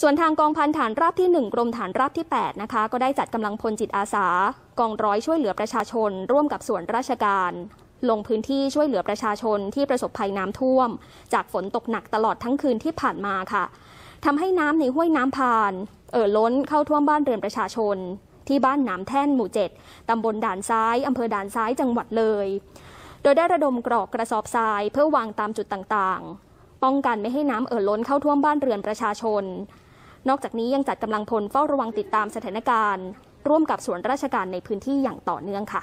ส่วนทางกองพันฐานราบที่1กรมฐานราบที่8นะคะก็ได้จัดกำลังพลจิตอาสา กองร้อยช่วยเหลือประชาชน ร่วมกับส่วนราชการ ลงพื้นที่ช่วยเหลือประชาชนที่ประสบภัยน้ำท่วม จากฝนตกหนักตลอดทั้งคืนที่ผ่านมาค่ะทำให้น้ำในห้วยน้ำพานเอ่อล้นเข้าท่วมบ้านเรือนประชาชน ที่บ้านหนามแท่น หมู่7ตำบลด่านซ้ายอำเภอด่านซ้ายจังหวัดเลย โดยได้ระดมกรอกกระสอบทราย เพื่อวางตามจุดต่างๆป้องกันไม่ให้น้ำเอ่อล้นเข้าท่วมบ้านเรือนประชาชน นอกจากนี้ยังจัดกำลังพลเฝ้าระวังติดตามสถานการณ์ ร่วมกับส่วนราชการในพื้นที่อย่างต่อเนื่องค่ะ